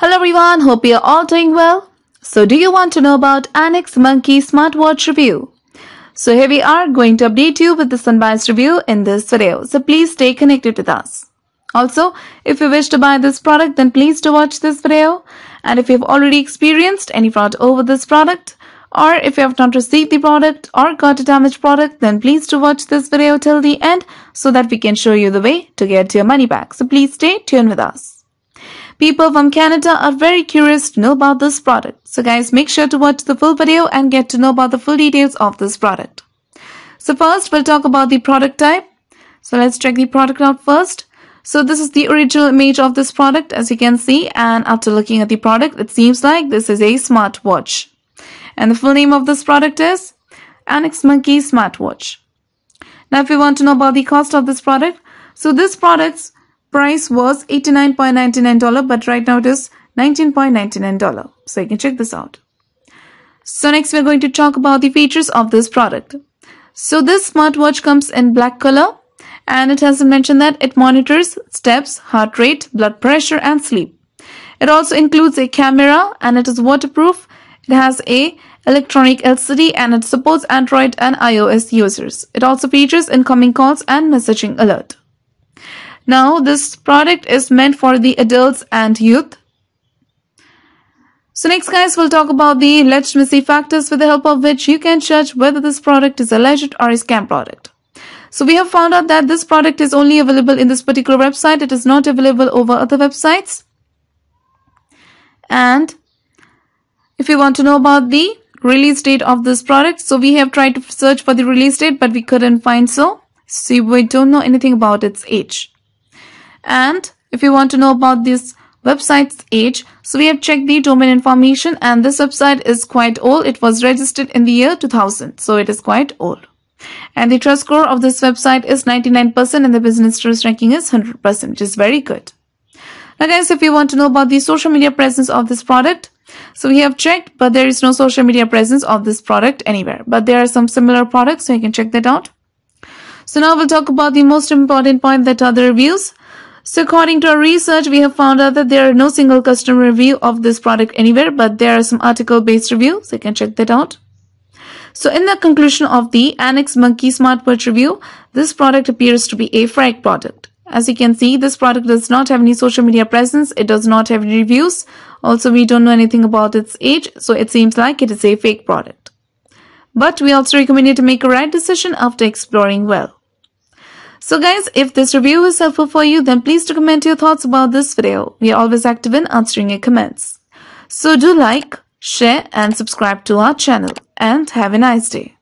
Hello everyone, hope you're all doing well. So do you want to know about Annex Monkey smartwatch review? So here we are going to update you with the unbiased review in this video. So please stay connected with us. Also, if you wish to buy this product then please do watch this video. And if you have already experienced any fraud over this product or if you have not received the product or got a damaged product then please do watch this video till the end so that we can show you the way to get your money back. So please stay tuned with us. People from Canada are very curious to know about this product. So guys, make sure to watch the full video and get to know about the full details of this product. So first, we'll talk about the product type. So let's check the product out first. So this is the original image of this product as you can see and after looking at the product it seems like this is a smartwatch. And the full name of this product is Anix Monkey Smartwatch. Now if you want to know about the cost of this product, so this product's price was $89.99 but right now it is $19.99 so you can check this out so next we're going to talk about the features of this product so this smartwatch comes in black color and it has mentioned that it monitors steps heart rate blood pressure and sleep it also includes a camera and it is waterproof it has a electronic LCD and it supports Android and iOS users. It also features incoming calls and messaging alert. Now this product is meant for the adults and youth. So next guys, we'll talk about the legitimacy factors with the help of which you can judge whether this product is a legit or a scam product. So we have found out that this product is only available in this particular website. It is not available over other websites. And if you want to know about the release date of this product, so we have tried to search for the release date, but we couldn't find so. So we don't know anything about its age. And if you want to know about this website's age, so we have checked the domain information and this website is quite old. It was registered in the year 2000. So it is quite old. And the trust score of this website is 99% and the business trust ranking is 100%, which is very good. Now guys, if you want to know about the social media presence of this product, so we have checked, but there is no social media presence of this product anywhere. But there are some similar products, so you can check that out. So now we'll talk about the most important point that are the reviews. So according to our research, we have found out that there are no single customer review of this product anywhere, but there are some article based reviews. So you can check that out. So in the conclusion of the Annex Monkey Smartwatch review, this product appears to be a frag product. As you can see, this product does not have any social media presence. It does not have any reviews. Also, we don't know anything about its age, so it seems like it is a fake product. But we also recommend you to make a right decision after exploring well. So guys, if this review was helpful for you, then please do comment your thoughts about this video. We are always active in answering your comments. So do like, share and subscribe to our channel and have a nice day.